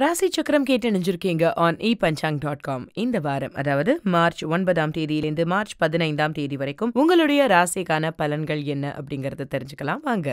ராசி சக்கரம் கேட்டு நினைஞ்சிருக்கீங்க on E Panchang dot com இந்த வாரம் அதாவது மார்ச் ஒன்பதாம் தேதியிலிருந்து மார்ச் பதினைந்தாம் தேதி வரைக்கும் உங்களுடைய ராசிக்கான பலன்கள் என்ன அப்படிங்கறத தெரிஞ்சுக்கலாம் வாங்க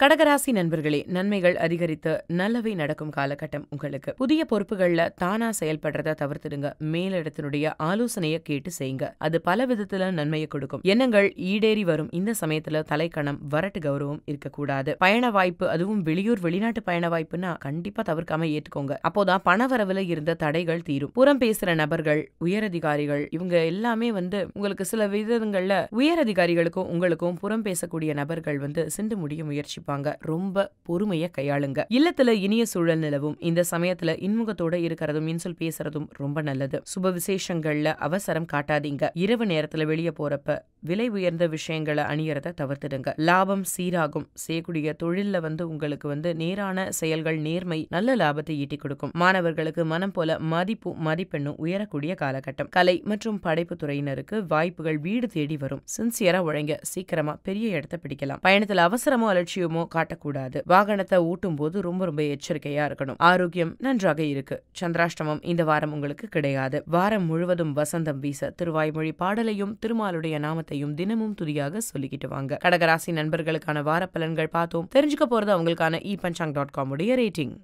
கடகராசி நண்பர்களே நன்மைகள் அதிகரித்து நல்லவை நடக்கும் காலகட்டம் உங்களுக்கு புதிய பொறுப்புகள்ல தானா செயல்படுறத தவிர்த்துடுங்க மேலிடத்தினுடைய ஆலோசனையை கேட்டு செய்யுங்க அது பல விதத்துல நன்மையை கொடுக்கும் எண்ணங்கள் ஈடேறி வரும் இந்த சமயத்துல தலைக்கணம் வரட்டு கௌரவம் இருக்கக்கூடாது பயண வாய்ப்பு அதுவும் வெளியூர் வெளிநாட்டு பயண வாய்ப்புன்னா கண்டிப்பா தவிர்க்காம ஏத்துக்கோங்க அப்போதான் வரவுல இருந்த தடைகள் தீரும் புறம் பேசுற நபர்கள் உயரதிகாரிகள் இவங்க எல்லாமே வந்து உங்களுக்கு சில விதங்கள்ல உயரதிகாரிகளுக்கும் உங்களுக்கும் புறம் பேசக்கூடிய நபர்கள் வந்து சிந்து முடிய முயற்சிப்பாங்க இருப்பாங்க ரொம்ப பொறுமையை கையாளுங்க இல்லத்துல இனிய சூழல் நிலவும் இந்த சமயத்துல இன்முகத்தோட இருக்கிறதும் இன்சொல் பேசுறதும் ரொம்ப நல்லது சுப விசேஷங்கள்ல அவசரம் காட்டாதீங்க இரவு நேரத்துல வெளியே போறப்ப விலை உயர்ந்த விஷயங்களை அணியறத தவிர்த்துடுங்க லாபம் சீராகும் செய்யக்கூடிய தொழில்ல வந்து உங்களுக்கு வந்து நேரான செயல்கள் நேர்மை நல்ல லாபத்தை ஈட்டி கொடுக்கும் மாணவர்களுக்கு மனம் போல மதிப்பு மதிப்பெண்ணும் உயரக்கூடிய காலகட்டம் கலை மற்றும் படைப்பு துறையினருக்கு வாய்ப்புகள் வீடு தேடி வரும் சின்சியரா உழைங்க சீக்கிரமா பெரிய இடத்தை பிடிக்கலாம் பயணத்துல அவசரமோ அலட்சியமோ கோபமும் காட்டக்கூடாது வாகனத்தை ஓட்டும் போது ரொம்ப ரொம்ப எச்சரிக்கையா இருக்கணும் ஆரோக்கியம் நன்றாக இருக்கு சந்திராஷ்டமம் இந்த வாரம் உங்களுக்கு கிடையாது வாரம் முழுவதும் வசந்தம் வீச திருவாய்மொழி பாடலையும் திருமாலுடைய நாமத்தையும் தினமும் துதியாக சொல்லிக்கிட்டு வாங்க கடகராசி நண்பர்களுக்கான வார பலன்கள் பார்த்தோம் தெரிஞ்சுக்க போறது அவங்களுக்கான இ பஞ்சாங் டாட் காம் உடைய ரேட்டிங்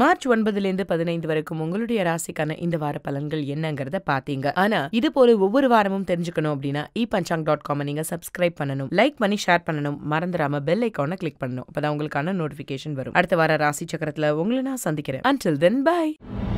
மார்ச் ஒன்பதுலேருந்து பதினைந்து வரைக்கும் உங்களுடைய ராசிக்கான இந்த வார பலன்கள் என்னங்கிறத பார்த்தீங்க ஆனா இது போல ஒவ்வொரு வாரமும் தெரிஞ்சுக்கணும் அப்படின்னா இ பஞ்சாங் டாட் காம் நீங்க சப்ஸ்கிரைப் பண்ணணும் லைக் பண்ணி ஷேர் பண்ணணும் மறந்துடாம பெல் ஐக்கான கிளிக் பண்ணணும் அப்பதான் உங்களுக்கான நோட்டிபிகேஷன் வரும் அடுத்த வார ராசி சக்கரத்துல உங்களை நான் சந்திக்கிறேன் அன்டில் தென் பாய்